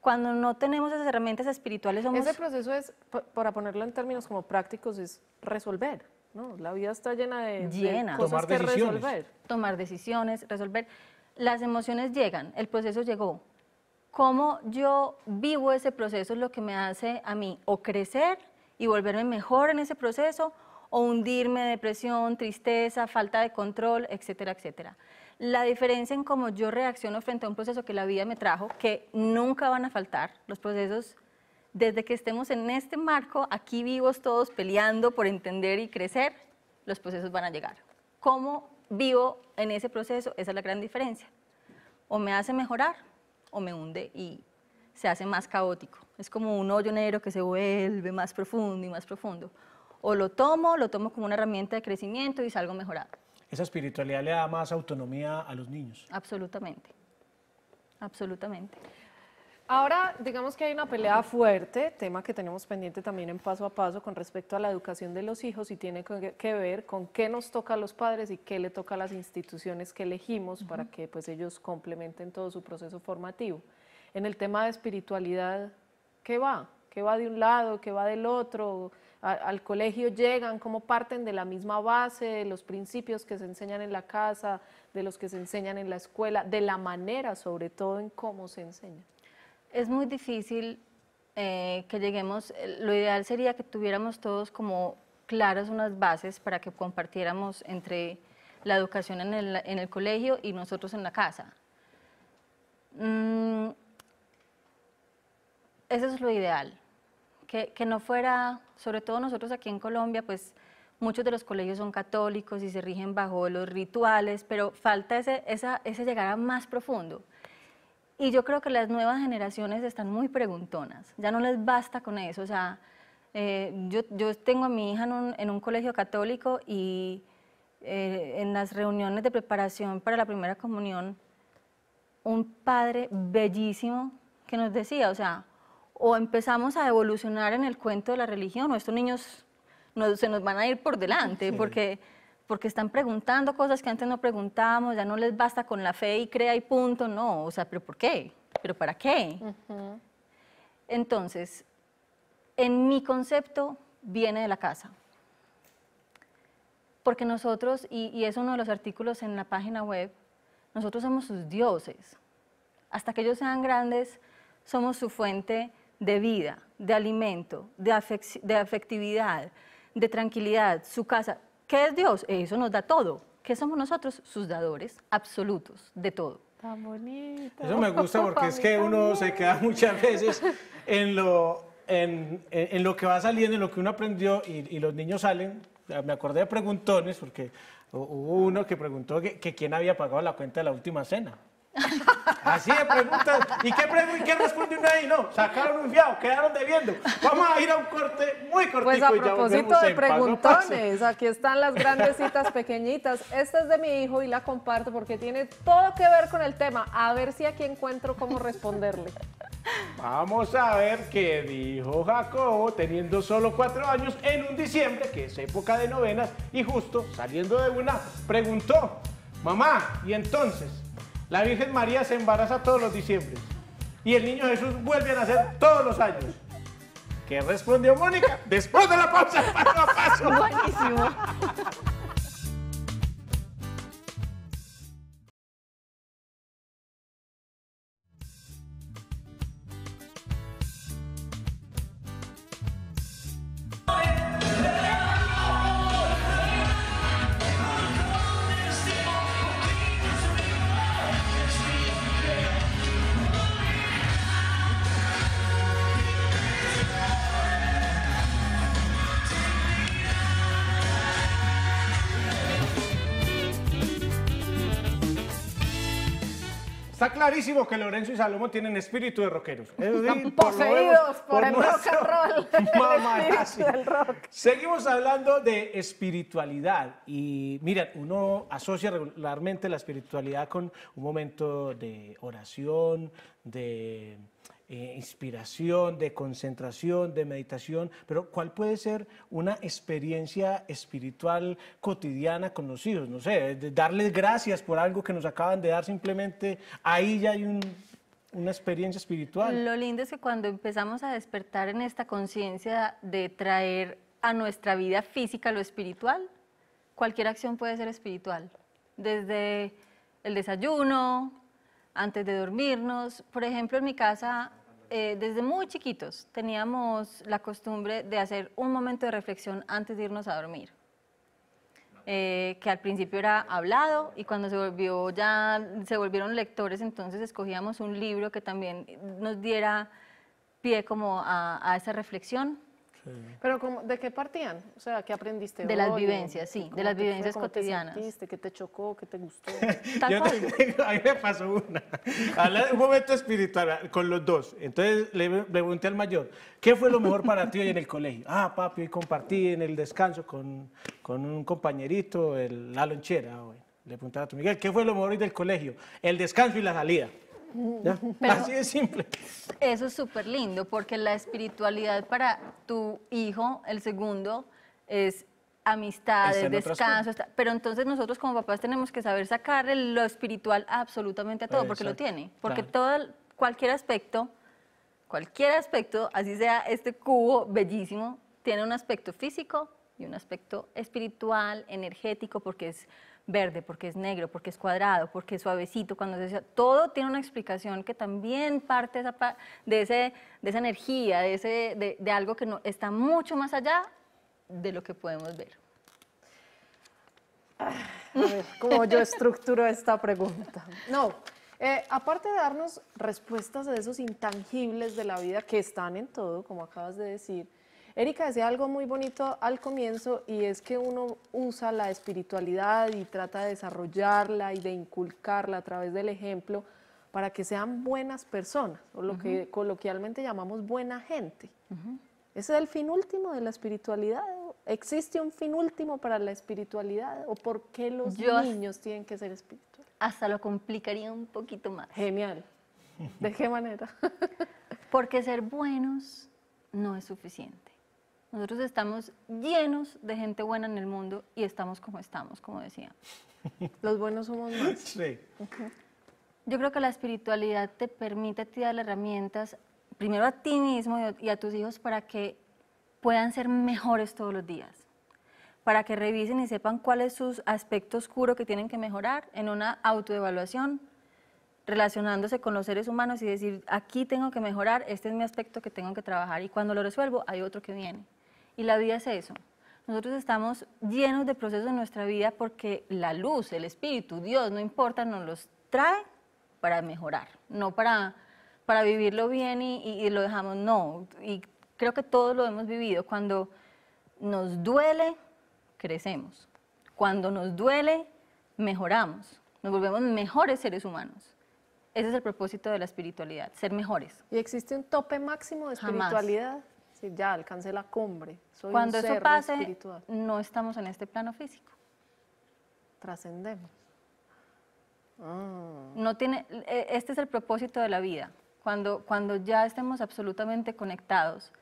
Cuando no tenemos esas herramientas espirituales somos... Ese proceso es, para ponerlo en términos como prácticos, es resolver. No, la vida está llena de, llena. de Tomar que decisiones. resolver. Tomar decisiones, resolver. Las emociones llegan, el proceso llegó, cómo yo vivo ese proceso es lo que me hace a mí o crecer y volverme mejor en ese proceso o hundirme de depresión, tristeza, falta de control, etcétera, etcétera. La diferencia en cómo yo reacciono frente a un proceso que la vida me trajo, que nunca van a faltar, los procesos, desde que estemos en este marco, aquí vivos todos peleando por entender y crecer, los procesos van a llegar. ¿Cómo vivo en ese proceso? Esa es la gran diferencia. O me hace mejorar o me hunde y se hace más caótico. Es como un hoyo negro que se vuelve más profundo y más profundo. O lo tomo, lo tomo como una herramienta de crecimiento y salgo mejorado. Esa espiritualidad le da más autonomía a los niños. Absolutamente, absolutamente. Ahora, digamos que hay una pelea fuerte, tema que tenemos pendiente también en paso a paso con respecto a la educación de los hijos y tiene que ver con qué nos toca a los padres y qué le toca a las instituciones que elegimos para que pues ellos complementen todo su proceso formativo. En el tema de espiritualidad, ¿qué va? ¿Qué va de un lado? ¿Qué va del otro? al colegio llegan, cómo parten de la misma base, de los principios que se enseñan en la casa, de los que se enseñan en la escuela, de la manera sobre todo en cómo se enseña. Es muy difícil eh, que lleguemos, eh, lo ideal sería que tuviéramos todos como claras unas bases para que compartiéramos entre la educación en el, colegio y nosotros en la casa. Mm, eso es lo ideal, que, no fuera, sobre todo nosotros aquí en Colombia, pues muchos de los colegios son católicos y se rigen bajo los rituales, pero falta ese, esa, ese llegar a más profundo y yo creo que las nuevas generaciones están muy preguntonas, ya no les basta con eso. O sea, eh, yo, tengo a mi hija en un, colegio católico y eh, en las reuniones de preparación para la primera comunión, un padre bellísimo que nos decía, o sea, o empezamos a evolucionar en el cuento de la religión, o estos niños se nos van a ir por delante, porque porque están preguntando cosas que antes no preguntábamos, ya no les basta con la fe y crea y punto, no, o sea, pero ¿por qué? ¿Pero para qué? Entonces, en mi concepto viene de la casa, porque nosotros, y, y es uno de los artículos en la página web, nosotros somos sus dioses, hasta que ellos sean grandes, somos su fuente de vida, de alimento, de, afectividad, de tranquilidad, su casa, ¿Qué es Dios? Eso nos da todo. ¿Qué somos nosotros? Sus dadores absolutos de todo. Tan bonito. Eso me gusta porque es que uno se queda muchas veces en lo, en, en lo que va saliendo, en lo que uno aprendió y, los niños salen. Me acordé de preguntones porque hubo uno que preguntó que quién había pagado la cuenta de la última cena. Así de preguntas. ¿Y qué, pregunta, qué responde uno ahí? No, sacaron un fiado, quedaron debiendo. Vamos a ir a un corte muy cortito. Pues a propósito de preguntones, aquí están las grandes pequeñitas. Esta es de mi hijo y la comparto porque tiene todo que ver con el tema. A ver si aquí encuentro cómo responderle. Vamos a ver qué dijo Jacobo teniendo solo cuatro años en un diciembre, que es época de novenas, y justo saliendo de una, preguntó, mamá, ¿y entonces la Virgen María se embaraza todos los diciembre. Y el niño Jesús vuelve a nacer todos los años. ¿Qué respondió Mónica? Después de la pausa, paso a paso. clarísimo que Lorenzo y Salomón tienen espíritu de rockeros. Están Poseídos por, el rock and roll. Seguimos hablando de espiritualidad. Y miren, uno asocia regularmente la espiritualidad con un momento de oración, de eh, inspiración, de concentración, de meditación, pero ¿cuál puede ser una experiencia espiritual cotidiana con los hijos? No sé, darles gracias por algo que nos acaban de dar, simplemente ahí ya hay una experiencia espiritual. Lo lindo es que cuando empezamos a despertar en esta conciencia de traer a nuestra vida física lo espiritual, cualquier acción puede ser espiritual, desde el desayuno, antes de dormirnos. Por ejemplo, en mi casa eh, desde muy chiquitos teníamos la costumbre de hacer un momento de reflexión antes de irnos a dormir. Eh, que al principio era hablado y cuando se volvió ya se volvieron lectores entonces escogíamos un libro que también nos diera pie como a esa reflexión pero como, ¿de qué partían? O sea, ¿qué aprendiste? De las vivencias, sí, de las vivencias cotidianas. ¿Qué te, ¿Qué te chocó? ¿Qué te gustó? Tal a me pasó una. un momento espiritual ah, con los dos. Entonces le, pregunté al mayor, ¿qué fue lo mejor para ti hoy en el colegio? Ah, papi, hoy compartí en el descanso con, con un compañerito el, la lonchera. le preguntaba a tu Miguel, ¿qué fue lo mejor hoy del colegio? El descanso y la salida. Así de simple. Eso es súper lindo, porque la espiritualidad para tu hijo, el segundo, es amistades, descanso, pero entonces nosotros como papás tenemos que saber sacar lo espiritual absolutamente a todo, porque lo tiene, porque todo, cualquier aspecto, cualquier aspecto, así sea este cubo bellísimo, tiene un aspecto físico y un aspecto espiritual, energético, porque es verde, porque es negro, porque es cuadrado, porque es suavecito, cuando se... Todo tiene una explicación que también parte de esa, esa energía, de, algo que no, está mucho más allá de lo que podemos ver. Ah, a ver, ¿cómo yo estructuro esta pregunta? No, eh, aparte de darnos respuestas a esos intangibles de la vida que están en todo, como acabas de decir, Erika decía algo muy bonito al comienzo y es que uno usa la espiritualidad y trata de desarrollarla y de inculcarla a través del ejemplo para que sean buenas personas, o lo que coloquialmente llamamos buena gente. Ese es el fin último de la espiritualidad. ¿Existe un fin último para la espiritualidad? ¿O por qué los niños tienen que ser espirituales? Hasta lo complicaría un poquito más. Genial. ¿De qué manera? Porque ser buenos no es suficiente. Nosotros estamos llenos de gente buena en el mundo y estamos como estamos, como decía. Los buenos somos más. Yo creo que la espiritualidad te permite a ti dar herramientas, primero a ti mismo y a tus hijos, para que puedan ser mejores todos los días para que revisen y sepan cuál es su aspecto oscuro que tienen que mejorar en una autoevaluación, relacionándose con los seres humanos y decir, aquí tengo que mejorar, este es mi aspecto que tengo que trabajar y cuando lo resuelvo hay otro que viene. Y la vida es eso. Nosotros estamos llenos de procesos en nuestra vida porque la luz, el espíritu, Dios, no importa, nos los trae para mejorar, no para, para vivirlo bien y, y, lo dejamos, no. Y creo que todos lo hemos vivido. Cuando nos duele, crecemos. Cuando nos duele, mejoramos. Nos volvemos mejores seres humanos. Ese es el propósito de la espiritualidad, ser mejores. ¿Y existe un tope máximo de espiritualidad? ya alcance la cumbre. Cuando eso pase, no estamos en este plano físico. Trascendemos. Ah. No tiene, e, este es el propósito de la vida, cuando, cuando ya estemos absolutamente conectados.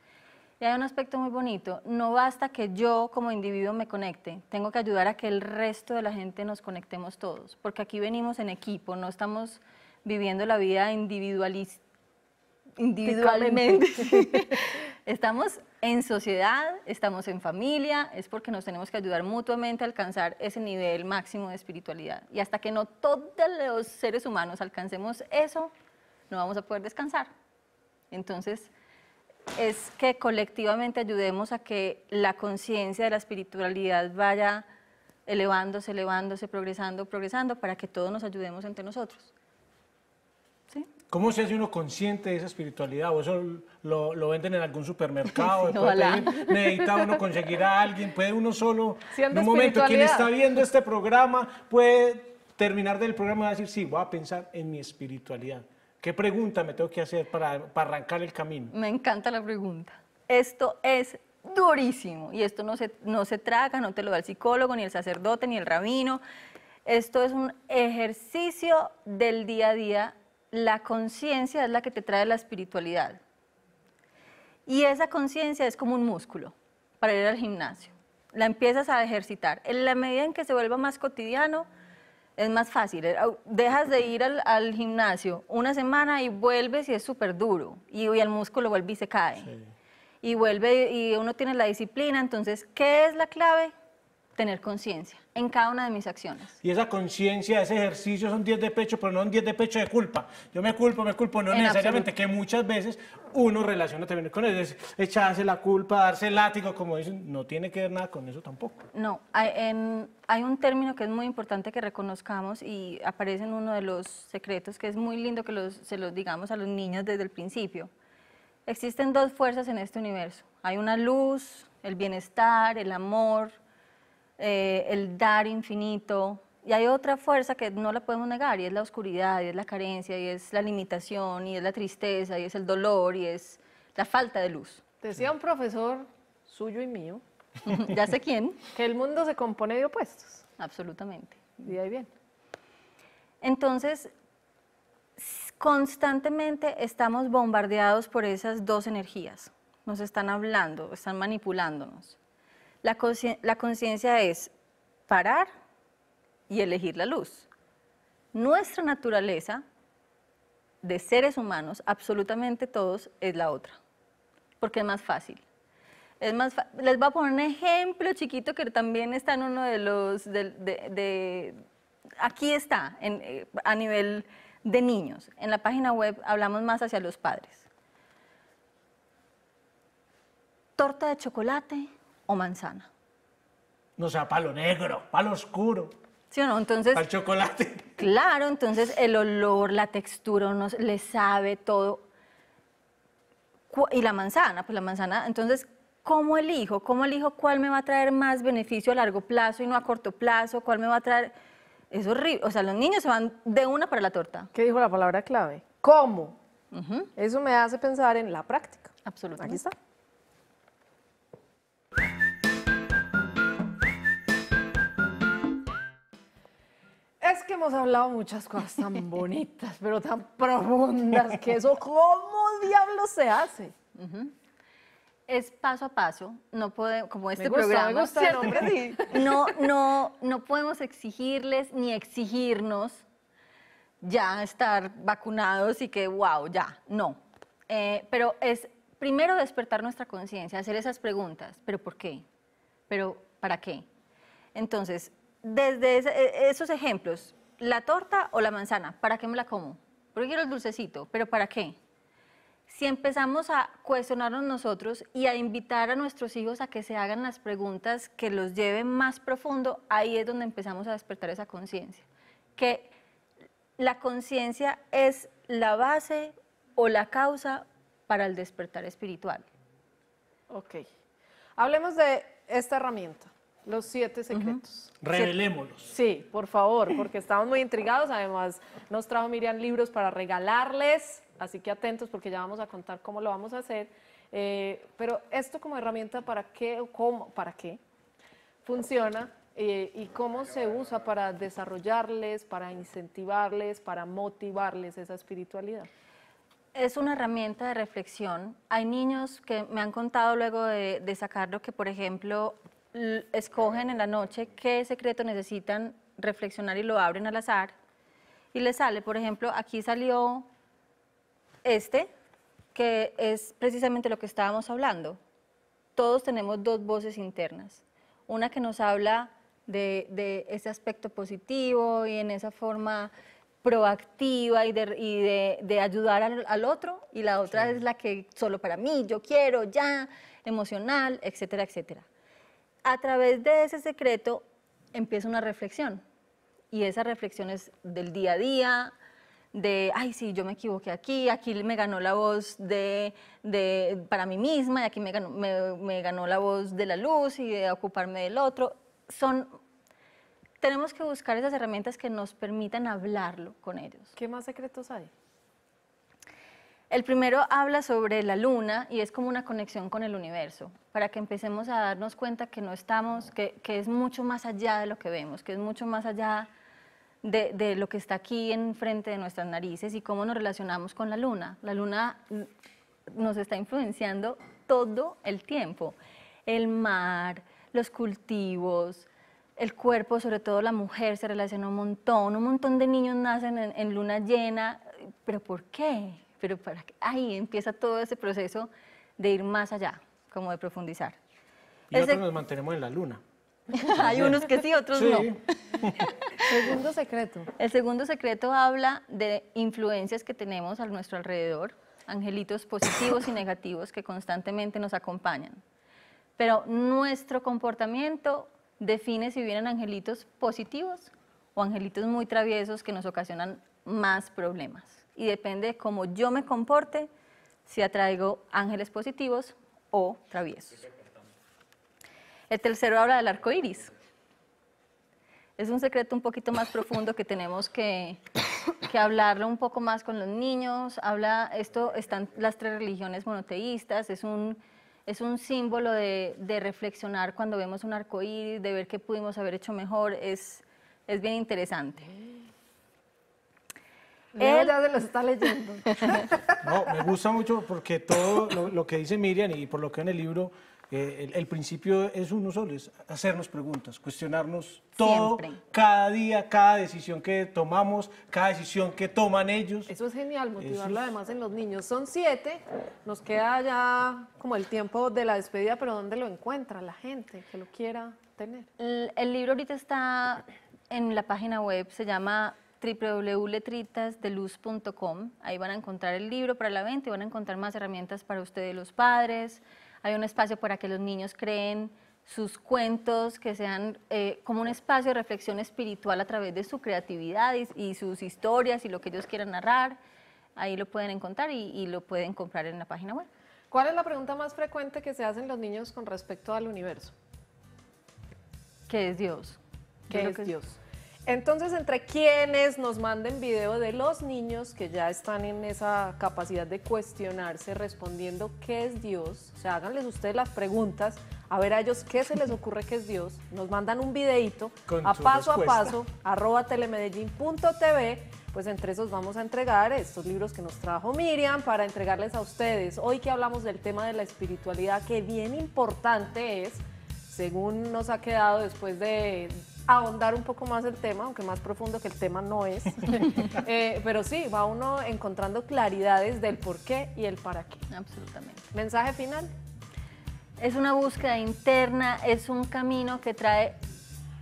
Y hay un aspecto muy bonito, no basta que yo como individuo me conecte, tengo que ayudar a que el resto de la gente nos conectemos todos, porque aquí venimos en equipo, no estamos viviendo la vida individualmente. Estamos en sociedad, estamos en familia, es porque nos tenemos que ayudar mutuamente a alcanzar ese nivel máximo de espiritualidad. Y hasta que no todos los seres humanos alcancemos eso, no vamos a poder descansar. Entonces, es que colectivamente ayudemos a que la conciencia de la espiritualidad vaya elevándose, elevándose, progresando, progresando, para que todos nos ayudemos entre nosotros. ¿Cómo se hace uno consciente de esa espiritualidad? ¿O eso lo, venden en algún supermercado? ¿Necesita uno conseguir a alguien? ¿Puede uno solo? Siendo en un momento, quien está viendo este programa puede terminar del programa y decir, sí, voy a pensar en mi espiritualidad. ¿Qué pregunta me tengo que hacer para, arrancar el camino? Me encanta la pregunta. Esto es durísimo y esto no se, no se traga, no te lo da el psicólogo, ni el sacerdote, ni el rabino. Esto es un ejercicio del día a día la conciencia es la que te trae la espiritualidad. Y esa conciencia es como un músculo para ir al gimnasio. La empiezas a ejercitar. En la medida en que se vuelva más cotidiano, es más fácil. Eh, dejas de ir al, gimnasio una semana y vuelves y es súper duro. Y, y, el músculo vuelve y se cae. Y vuelve y uno tiene la disciplina. Entonces, ¿qué es la clave? tener conciencia en cada una de mis acciones. Y esa conciencia, ese ejercicio son 10 de pecho, pero no son 10 de pecho de culpa. Yo me culpo, me culpo, no necesariamente, que muchas veces uno relaciona también con eso, echarse la culpa, darse el látigo, como dicen, no tiene que ver nada con eso tampoco. No, hay, hay un término que es muy importante que reconozcamos y aparece en uno de los secretos que es muy lindo que se los digamos a los niños desde el principio. Existen dos fuerzas en este universo. Hay una luz, el bienestar, el amor, eh, el dar infinito. Y hay otra fuerza que no la podemos negar, y es la oscuridad, y es la carencia, y es la limitación, y es la tristeza, y es el dolor, y es la falta de luz. Decía un profesor suyo y mío, ya sé quién, que el mundo se compone de opuestos. Absolutamente. Y ahí bien. Entonces, constantemente estamos bombardeados por esas dos energías. Nos están hablando, están manipulándonos. La conciencia es parar y elegir la luz. Nuestra naturaleza de seres humanos, absolutamente todos, es la otra, porque es más fácil. Les voy a poner un ejemplo chiquito que también está en uno de los... aquí está, eh, a nivel de niños. En la página web hablamos más hacia los padres. Torta de chocolate, o manzana. No sea palo negro, palo oscuro. ¿Sí o no? Entonces. el chocolate. Claro, entonces el olor, la textura, uno le sabe todo. Y la manzana, pues la manzana. Entonces, ¿cómo elijo? ¿Cómo elijo cuál me va a traer más beneficio a largo plazo y no a corto plazo? ¿Cuál me va a traer.? Es horrible. O sea, los niños se van de una para la torta. ¿Qué dijo la palabra clave? ¿Cómo? Eso me hace pensar en la práctica. Absolutamente. Aquí está. Es que hemos hablado muchas cosas tan bonitas, pero tan profundas, que eso, ¿cómo diablo se hace? Es paso a paso, no puede, como este me Me gusta No, no, no podemos exigirles ni exigirnos ya estar vacunados y que, wow, ya, no. Eh, pero es primero despertar nuestra conciencia, hacer esas preguntas, pero ¿por qué? ¿Pero para qué? Entonces, desde e, esos ejemplos, la torta o la manzana, ¿para qué me la como? Porque quiero el dulcecito, pero ¿para qué? Si empezamos a cuestionarnos nosotros y a invitar a nuestros hijos a que se hagan las preguntas que los lleven más profundo, ahí es donde empezamos a despertar esa conciencia. Que la conciencia es la base o la causa para el despertar espiritual. Ok. Hablemos de esta herramienta. Los siete secretos. Revelémoslos. Sí, por favor, porque estamos muy intrigados. Además, nos trajo Miriam libros para regalarles, así que atentos porque ya vamos a contar cómo lo vamos a hacer. Eh, pero esto como herramienta, ¿para qué o cómo? ¿Para qué? Funciona eh, y cómo se usa para desarrollarles, para incentivarles, para motivarles esa espiritualidad es una herramienta de reflexión. Hay niños que me han contado luego de, de, sacarlo que, por ejemplo, escogen en la noche qué secreto necesitan reflexionar y lo abren al azar y les sale, por ejemplo, aquí salió este, que es precisamente lo que estábamos hablando. Todos tenemos dos voces internas, una que nos habla de, ese aspecto positivo y en esa forma proactiva y de, ayudar al, otro, y la otra es la que solo para mí, yo quiero, ya, emocional, etcétera, etcétera a través de ese secreto empieza una reflexión. Y esa reflexión es del día a día, de, ay, sí, yo me equivoqué aquí, aquí me ganó la voz de, para mí misma, y aquí me ganó, la voz de la luz y de ocuparme del otro. Son, tenemos que buscar esas herramientas que nos permitan hablarlo con ellos. ¿Qué más secretos hay? El primero habla sobre la luna y es como una conexión con el universo, para que empecemos a darnos cuenta que no estamos, que, es mucho más allá de lo que vemos, que es mucho más allá de, lo que está aquí enfrente de nuestras narices y cómo nos relacionamos con la luna. La luna nos está influenciando todo el tiempo, el mar, los cultivos, el cuerpo, sobre todo la mujer, se relaciona un montón, un montón de niños nacen en luna llena, pero ¿por qué? pero para ahí empieza todo ese proceso de ir más allá, como de profundizar. Y ese... nos mantenemos en la luna. Hay unos que sí, otros no. segundo secreto. El segundo secreto habla de influencias que tenemos a nuestro alrededor, angelitos positivos y negativos que constantemente nos acompañan. Pero nuestro comportamiento define si vienen angelitos positivos o angelitos muy traviesos que nos ocasionan más problemas y depende de cómo yo me comporte si atraigo ángeles positivos o traviesos. El tercero habla del arco iris. Es un secreto un poquito más profundo que tenemos que, hablarlo un poco más con los niños. Habla, esto están las tres religiones monoteístas, es un, es un símbolo de, reflexionar cuando vemos un arco iris, de ver qué pudimos haber hecho mejor, es, es bien interesante. Él ya se los está leyendo. No, me gusta mucho porque todo lo, que dice Miriam y por lo que en el libro, eh, el, principio es uno solo, es hacernos preguntas, cuestionarnos todo, cada día, cada decisión que tomamos, cada decisión que toman ellos. Eso es genial, motivarlo además en los niños. Son siete, nos queda ya como el tiempo de la despedida, pero ¿dónde lo encuentra la gente que lo quiera tener? el, el libro ahorita está en la página web, se llama www.letritasdeluz.com. Ahí van a encontrar el libro para la venta y van a encontrar más herramientas para ustedes los padres. Hay un espacio para que los niños creen sus cuentos, que sean eh, como un espacio de reflexión espiritual a través de su creatividad y, sus historias y lo que ellos quieran narrar. Ahí lo pueden encontrar y, lo pueden comprar en la página web. ¿Cuál es la pregunta más frecuente que se hacen los niños con respecto al universo? ¿Qué es Dios? ¿Qué es Dios? Entonces, entre quienes nos manden video de los niños que ya están en esa capacidad de cuestionarse, respondiendo qué es Dios, o sea, háganles ustedes las preguntas, a ver a ellos qué se les ocurre que es Dios, nos mandan un videito a paso a paso, arroba telemedellín.tv pues entre esos vamos a entregar estos libros que nos trajo Miriam para entregarles a ustedes. Hoy que hablamos del tema de la espiritualidad, que bien importante es, según nos ha quedado después de ahondar un poco más el tema, aunque más profundo que el tema no es. Eh, pero sí, va uno encontrando claridades del por qué y el para qué. Absolutamente. Mensaje final. Es una búsqueda interna, es un camino que trae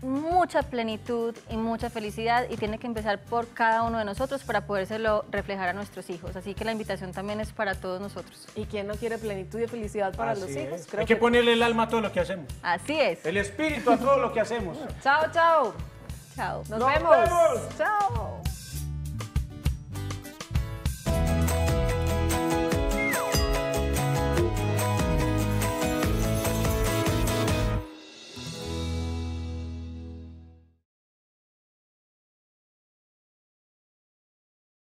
mucha plenitud y mucha felicidad y tiene que empezar por cada uno de nosotros para podérselo reflejar a nuestros hijos. Así que la invitación también es para todos nosotros. ¿Y quién no quiere plenitud y felicidad para los hijos? Hay que, ponerle el alma a todo lo que hacemos. Así es. El espíritu a todo lo que hacemos. chao, chao. Chao. Nos, vemos. Chao.